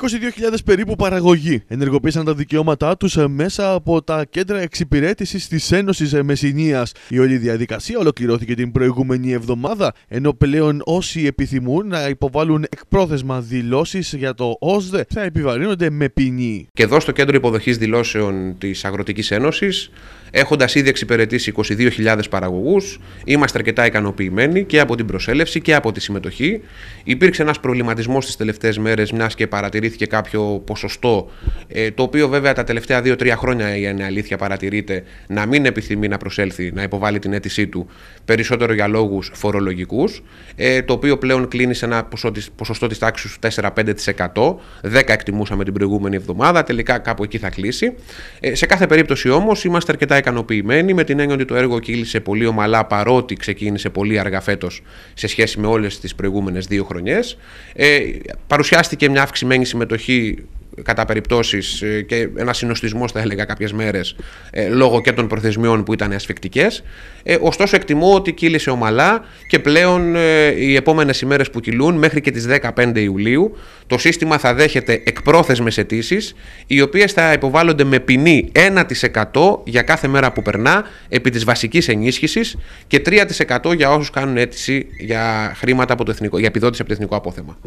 22.000 περίπου παραγωγοί ενεργοποίησαν τα δικαιώματά τους ε, μέσα από τα κέντρα εξυπηρέτησης της Ένωσης ε, Μεσυνία. Η όλη διαδικασία ολοκληρώθηκε την προηγούμενη εβδομάδα, ενώ πλέον όσοι επιθυμούν να υποβάλουν εκπρόθεσμα δηλώσεις για το ΩΣΔΕ θα επιβαρύνονται με ποινή. Και εδώ στο κέντρο υποδοχής δηλώσεων της Αγροτικής Ένωσης Έχοντας ήδη εξυπηρετήσει 22.000 παραγωγούς. είμαστε αρκετά ικανοποιημένοι και από την προσέλευση και από τη συμμετοχή. Υπήρξε ένας προβληματισμός στι τελευταίες μέρες μιας και παρατηρήθηκε κάποιο ποσοστό, ε, το οποίο βέβαια τα τελευταία 2-3 χρόνια, η αλήθεια παρατηρείται, να μην επιθυμεί να προσέλθει, να υποβάλει την αίτησή του, περισσότερο για λόγους φορολογικούς, ε, το οποίο πλέον κλείνει σε ένα ποσοστό της τάξης του 4-5%, 10 εκτιμούσαμε την προηγούμενη εβδομάδα, τελικά κάπου εκεί θα κλείσει. Ε, σε κάθε περίπτωση όμως, είμαστε αρκετά με την έννοια ότι το έργο κύλησε πολύ ομαλά παρότι ξεκίνησε πολύ αργά φέτος σε σχέση με όλες τις προηγούμενες δύο χρονιές. Ε, παρουσιάστηκε μια αυξημένη συμμετοχή κατά περιπτώσεις ε, και ένα συνοστισμός, θα έλεγα, κάποιες μέρες ε, λόγω και των προθεσμιών που ήταν ασφικτικές. Ε, ωστόσο, εκτιμώ ότι κύλησε ομαλά και πλέον οι επόμενες ημέρες που κυλούν, μέχρι και τις 15 Ιουλίου, το σύστημα θα δέχεται εκπρόθεσμες αιτήσεις, οι οποίες θα υποβάλλονται με ποινή 1% για κάθε μέρα που περνά επί της βασικής ενίσχυσης και 3% για όσους κάνουν αίτηση για χρήματα για επιδότηση από το εθνικό απόθεμα.